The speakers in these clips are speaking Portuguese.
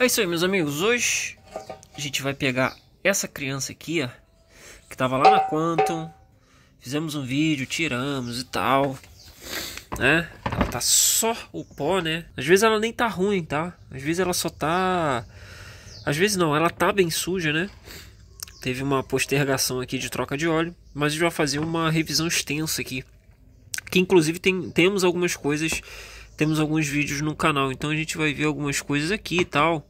É isso aí, meus amigos. Hoje a gente vai pegar essa criança aqui, ó, que tava lá na Quantum. Fizemos um vídeo, tiramos e tal, né? Ela tá só o pó, né? Às vezes ela nem tá ruim, tá? Às vezes ela só tá... Às vezes não, ela tá bem suja, né? Teve uma postergação aqui de troca de óleo, mas a gente vai fazer uma revisão extensa aqui. Que inclusive tem, temos algumas coisas temos alguns vídeos no canal, então a gente vai ver algumas coisas aqui e tal,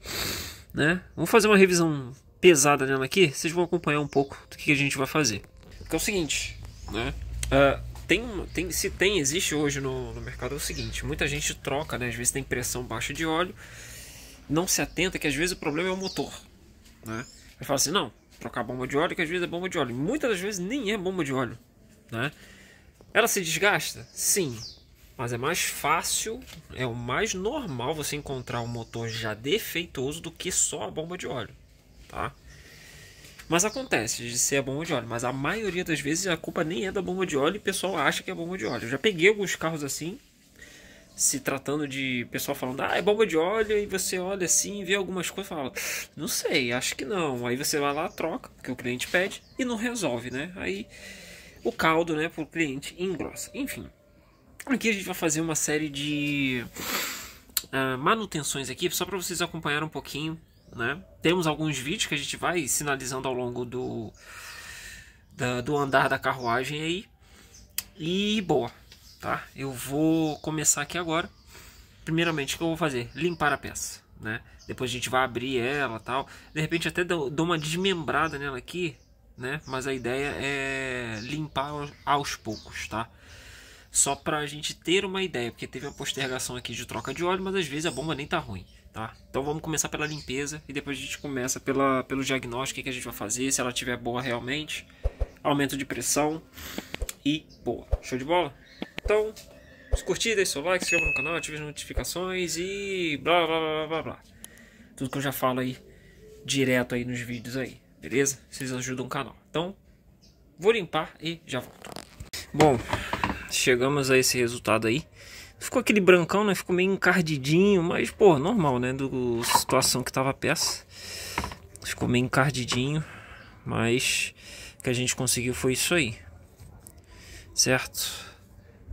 né? Vamos fazer uma revisão pesada nela aqui, vocês vão acompanhar um pouco do que a gente vai fazer. Que é o seguinte, né? Uh, tem, tem, se tem, existe hoje no, no, mercado é o seguinte, muita gente troca, né? Às vezes tem pressão baixa de óleo, não se atenta que às vezes o problema é o motor, né? Aí fala assim, não, trocar bomba de óleo que às vezes é bomba de óleo. Muitas das vezes nem é bomba de óleo, né? Ela se desgasta? Sim, mas é mais fácil, é o mais normal você encontrar um motor já defeituoso do que só a bomba de óleo, tá? Mas acontece de ser a bomba de óleo, mas a maioria das vezes a culpa nem é da bomba de óleo e o pessoal acha que é bomba de óleo. Eu já peguei alguns carros assim, se tratando de pessoal falando, ah, é bomba de óleo, e você olha assim, vê algumas coisas e fala, não sei, acho que não. Aí você vai lá, troca, que o cliente pede, e não resolve, né? Aí o caldo, né, pro cliente engrossa. Enfim. Aqui a gente vai fazer uma série de uh, manutenções aqui, só para vocês acompanhar um pouquinho, né? Temos alguns vídeos que a gente vai sinalizando ao longo do, da, do andar da carruagem aí. E boa, tá? Eu vou começar aqui agora. Primeiramente, o que eu vou fazer? Limpar a peça, né? Depois a gente vai abrir ela tal. De repente até dou, dou uma desmembrada nela aqui, né? Mas a ideia é limpar aos poucos, Tá? só para a gente ter uma ideia, porque teve uma postergação aqui de troca de óleo, mas às vezes a bomba nem tá ruim, tá? Então vamos começar pela limpeza e depois a gente começa pela, pelo diagnóstico que a gente vai fazer, se ela tiver boa realmente, aumento de pressão e boa. Show de bola? Então, se curtir, deixe seu like, se inscreva no canal, ative as notificações e blá blá blá blá blá. Tudo que eu já falo aí direto aí nos vídeos aí, beleza? Vocês ajudam o canal. Então, vou limpar e já volto. Bom, chegamos a esse resultado aí. Ficou aquele brancão, né? Ficou meio encardidinho, mas, pô, normal, né? Do situação que tava a peça. Ficou meio encardidinho, mas o que a gente conseguiu foi isso aí. Certo?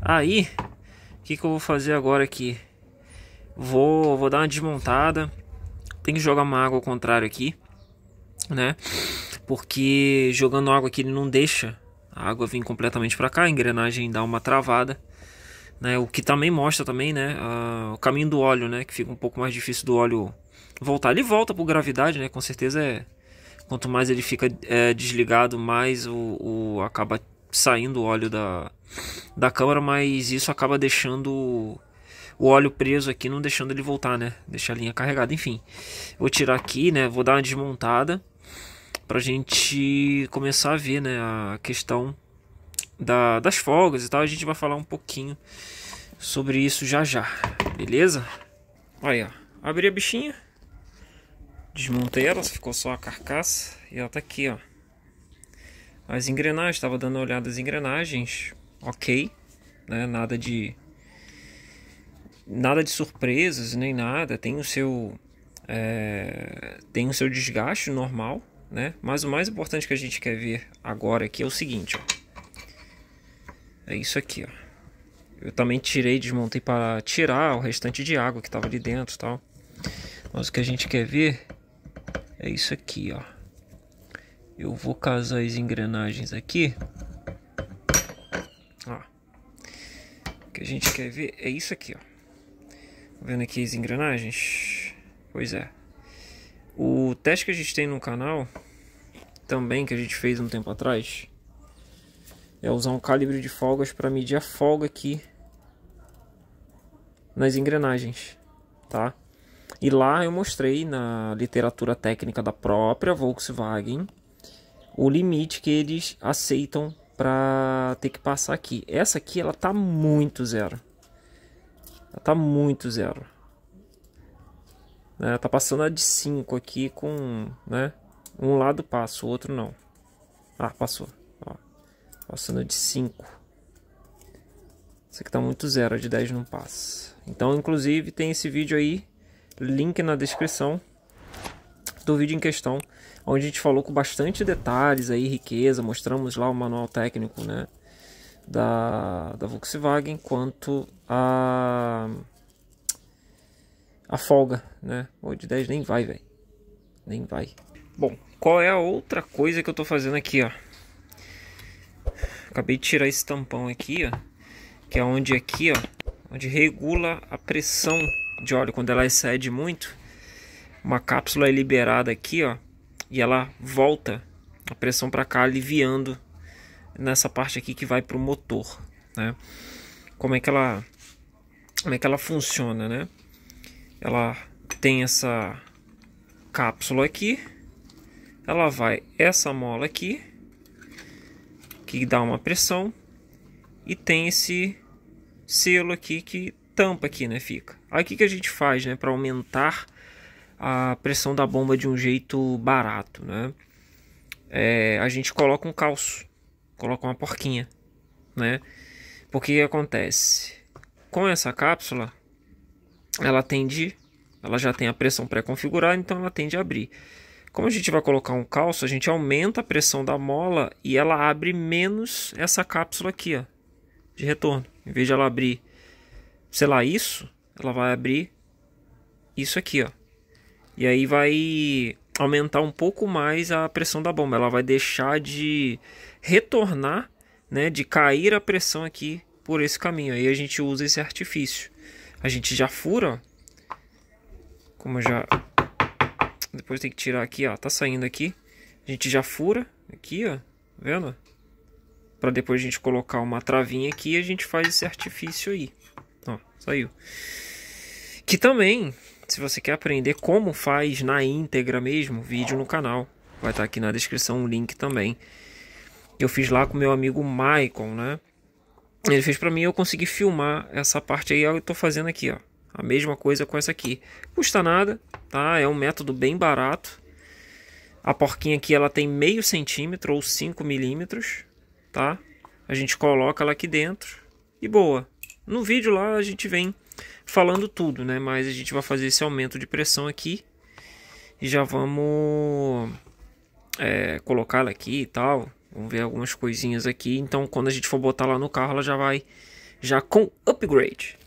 Aí, o que, que eu vou fazer agora aqui? Vou, vou dar uma desmontada. Tem que jogar uma água ao contrário aqui, né? Porque jogando água aqui ele não deixa a água vem completamente para cá, a engrenagem dá uma travada. Né, o que também mostra também, né, a, o caminho do óleo, né, que fica um pouco mais difícil do óleo voltar. Ele volta por gravidade, né, com certeza é quanto mais ele fica é, desligado, mais o, o, acaba saindo o óleo da da câmara, mas isso acaba deixando o, óleo preso aqui, não deixando ele voltar, né, deixa a linha carregada. Enfim, vou tirar aqui, né, vou dar uma desmontada para a gente começar a ver né, a questão da, das folgas e tal. A gente vai falar um pouquinho sobre isso já já, beleza? Aí, ó. Abri a bichinha, desmontei ela, ficou só a carcaça e ela tá aqui, ó. As engrenagens, estava dando uma olhada as engrenagens, ok, né? Nada de nada de surpresas nem nada, tem o seu é, tem o seu desgaste normal, né? Mas o mais importante que a gente quer ver agora aqui é o seguinte, ó. É isso aqui, ó. Eu também tirei, desmontei para tirar o restante de água que estava ali dentro, tal. Mas o que a gente quer ver é isso aqui, ó. Eu vou casar as engrenagens aqui. Ó. O que a gente quer ver é isso aqui, ó. Tá vendo aqui as engrenagens? Pois é. O teste que a gente tem no canal também que a gente fez um tempo atrás é usar um calibre de folgas para medir a folga aqui nas engrenagens, tá? E lá eu mostrei na literatura técnica da própria Volkswagen o limite que eles aceitam para ter que passar aqui. Essa aqui ela tá muito zero. Ela tá muito zero. Né? Tá passando a de 5 aqui com, né? Um lado passa, o outro não. Ah, passou. Ó. Passando de 5. Isso aqui tá muito zero, de 10 não passa. Então, inclusive, tem esse vídeo aí, link na descrição do vídeo em questão, onde a gente falou com bastante detalhes aí, riqueza, mostramos lá o manual técnico, né, da, da Volkswagen quanto a a folga, né? Ou de 10 nem vai, velho. Nem vai. Bom, qual é a outra coisa que eu tô fazendo aqui, ó? Acabei de tirar esse tampão aqui, ó. Que é onde aqui, ó. Onde regula a pressão de óleo. Quando ela excede muito, uma cápsula é liberada aqui, ó. E ela volta a pressão para cá, aliviando nessa parte aqui que vai pro motor, né? Como é que ela... Como é que ela funciona, né? Ela tem essa cápsula aqui ela vai essa mola aqui, que dá uma pressão, e tem esse selo aqui que tampa aqui, né, fica. Aí o que, que a gente faz, né, para aumentar a pressão da bomba de um jeito barato, né? É, a gente coloca um calço, coloca uma porquinha, né? Porque acontece? Com essa cápsula, ela tende, ela já tem a pressão pré-configurada, então ela tende a abrir. Como a gente vai colocar um calço, a gente aumenta a pressão da mola e ela abre menos essa cápsula aqui, ó, de retorno. Em vez de ela abrir, sei lá, isso, ela vai abrir isso aqui, ó. E aí vai aumentar um pouco mais a pressão da bomba. Ela vai deixar de retornar, né, de cair a pressão aqui por esse caminho. Aí a gente usa esse artifício. A gente já fura, ó, como eu já depois tem que tirar aqui, ó. Tá saindo aqui. A gente já fura aqui, ó. Tá vendo? Pra depois a gente colocar uma travinha aqui e a gente faz esse artifício aí. Ó, saiu. Que também, se você quer aprender como faz na íntegra mesmo, vídeo no canal. Vai estar tá aqui na descrição o link também. Eu fiz lá com meu amigo Michael, né? Ele fez pra mim eu consegui filmar essa parte aí. Eu tô fazendo aqui, ó. A mesma coisa com essa aqui. Custa nada, tá? É um método bem barato. A porquinha aqui ela tem meio centímetro ou 5 milímetros, tá? A gente coloca ela aqui dentro e boa. No vídeo lá a gente vem falando tudo, né? Mas a gente vai fazer esse aumento de pressão aqui e já vamos é, colocá-la aqui e tal. Vamos ver algumas coisinhas aqui. Então, quando a gente for botar lá no carro, ela já vai já com upgrade.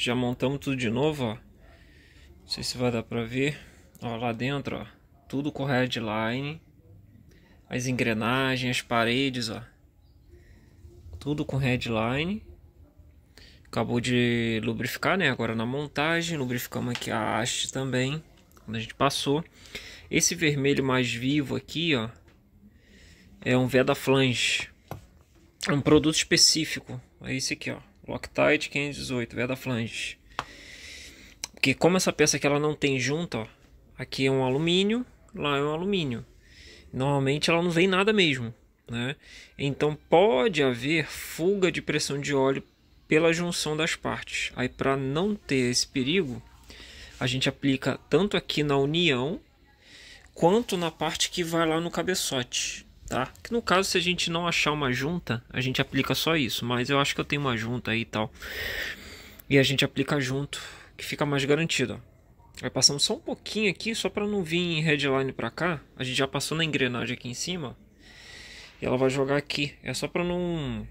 Já montamos tudo de novo, ó. Não sei se vai dar pra ver. Ó, lá dentro, ó. Tudo com headline. As engrenagens, as paredes, ó. Tudo com headline. Acabou de lubrificar, né? Agora na montagem. Lubrificamos aqui a haste também. Quando a gente passou. Esse vermelho mais vivo aqui, ó. É um Veda Flange. É um produto específico. É esse aqui, ó. Loctite 518, veda flange. Porque como essa peça aqui ela não tem junta, ó, aqui é um alumínio, lá é um alumínio. Normalmente ela não vem nada mesmo, né? Então pode haver fuga de pressão de óleo pela junção das partes. Aí para não ter esse perigo, a gente aplica tanto aqui na união quanto na parte que vai lá no cabeçote tá? Que no caso, se a gente não achar uma junta, a gente aplica só isso. Mas eu acho que eu tenho uma junta aí e tal. E a gente aplica junto, que fica mais garantido, ó. Aí passamos só um pouquinho aqui, só para não vir em headline para cá. A gente já passou na engrenagem aqui em cima. E ela vai jogar aqui. É só para não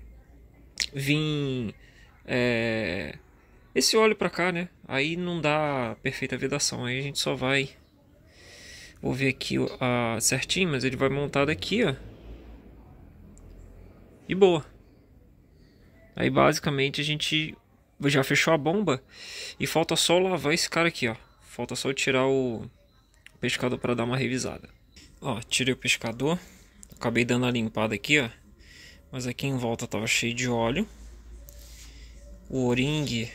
vir é, esse óleo para cá, né? Aí não dá perfeita vedação. Aí a gente só vai Vou ver aqui uh, certinho, mas ele vai montar daqui, ó. E boa. Aí basicamente a gente já fechou a bomba e falta só lavar esse cara aqui, ó. Falta só tirar o pescador para dar uma revisada. Ó, tirei o pescador. Acabei dando a limpada aqui, ó. Mas aqui em volta tava cheio de óleo. O oringue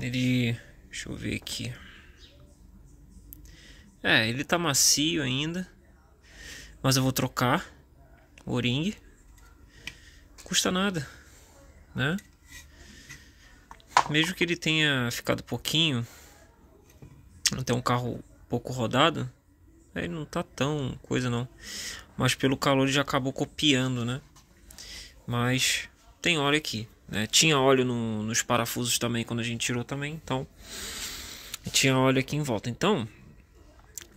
ele... Deixa eu ver aqui. É, ele tá macio ainda. Mas eu vou trocar o ringue. Custa nada, né? Mesmo que ele tenha ficado pouquinho, até um carro pouco rodado, ele não tá tão coisa não. Mas pelo calor ele já acabou copiando, né? Mas tem óleo aqui, né? Tinha óleo no, nos parafusos também quando a gente tirou também, então tinha óleo aqui em volta. Então,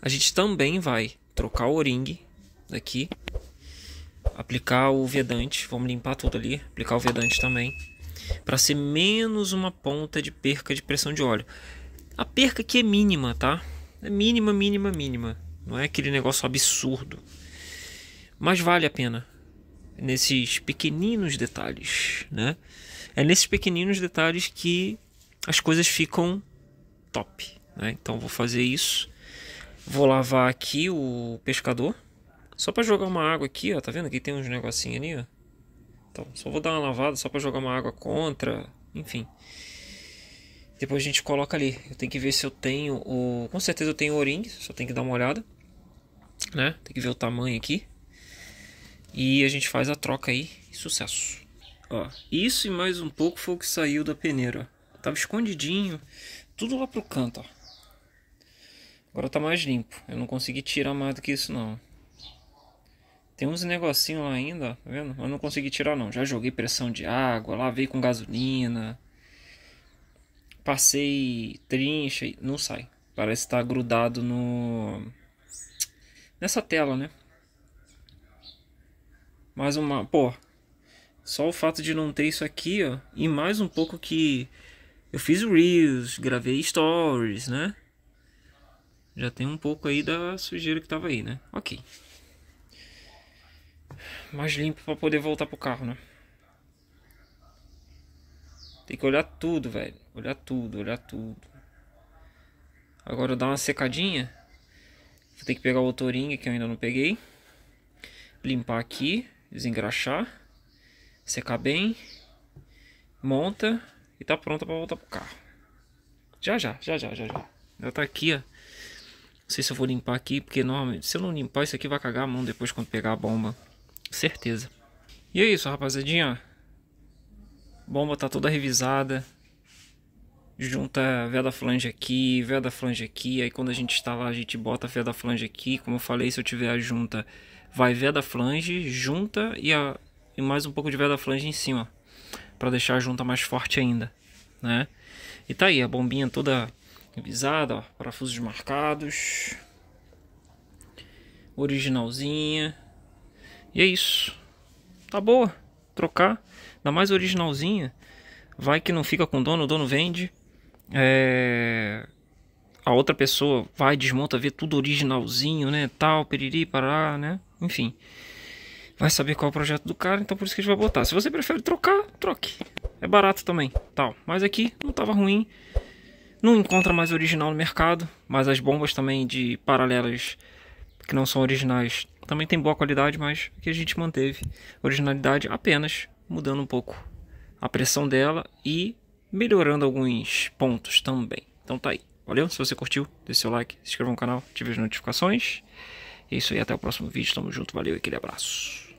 a gente também vai trocar o O-ring daqui, aplicar o vedante, vamos limpar tudo ali, aplicar o vedante também, para ser menos uma ponta de perca de pressão de óleo. A perca aqui é mínima, tá? É mínima, mínima, mínima. Não é aquele negócio absurdo. Mas vale a pena. Nesses pequeninos detalhes, né? É nesses pequeninos detalhes que as coisas ficam top. Né? Então vou fazer isso Vou lavar aqui o pescador. Só para jogar uma água aqui, ó. Tá vendo? Que tem uns negocinhos ali, ó. Então, só vou dar uma lavada só para jogar uma água contra. Enfim. Depois a gente coloca ali. Eu tenho que ver se eu tenho o... Com certeza eu tenho o O-ring. Só tem que dar uma olhada. Né? Tem que ver o tamanho aqui. E a gente faz a troca aí. Sucesso. Ó, isso e mais um pouco foi o que saiu da peneira. Ó. Tava escondidinho. Tudo lá pro canto, ó. Agora tá mais limpo. Eu não consegui tirar mais do que isso não. Tem uns negocinho lá ainda, tá vendo? Eu não consegui tirar não. Já joguei pressão de água, lavei com gasolina. Passei trincha e não sai. Parece estar tá grudado no nessa tela, né? Mais uma, pô. Só o fato de não ter isso aqui, ó, e mais um pouco que eu fiz reels, gravei stories, né? já tem um pouco aí da sujeira que tava aí, né? Ok. Mais limpo para poder voltar pro carro, né? Tem que olhar tudo, velho. Olhar tudo, olhar tudo. Agora eu dar uma secadinha. Vou ter que pegar o autoringue que eu ainda não peguei. Limpar aqui, desengraxar, secar bem, monta e tá pronta para voltar pro carro. Já, já, já, já, já, já. Ela tá aqui, ó. Não sei se eu vou limpar aqui, porque normalmente se eu não limpar isso aqui vai cagar a mão depois quando pegar a bomba. Certeza. E é isso, rapaziadinha. A bomba tá toda revisada. Junta veda flange aqui, veda flange aqui. Aí quando a gente instalar, tá a gente bota a veda flange aqui. Como eu falei, se eu tiver a junta, vai veda flange, junta e, a, e mais um pouco de veda flange em cima. para deixar a junta mais forte ainda, né? E tá aí, a bombinha toda Revisada, ó, parafusos marcados. Originalzinha. E é isso. Tá boa. Trocar. Ainda mais originalzinha. Vai que não fica com o dono, o dono vende. É... A outra pessoa vai, desmonta, vê tudo originalzinho, né? Tal, periri, parar, né? Enfim. Vai saber qual é o projeto do cara, então por isso que a gente vai botar. Se você prefere trocar, troque. É barato também, tal. Mas aqui não tava ruim. Não encontra mais original no mercado, mas as bombas também de paralelas que não são originais também tem boa qualidade, mas que a gente manteve originalidade apenas mudando um pouco a pressão dela e melhorando alguns pontos também. Então tá aí. Valeu, se você curtiu, deixa seu like, se inscreva no canal, ative as notificações. É isso aí, até o próximo vídeo. Tamo junto, valeu, e aquele abraço.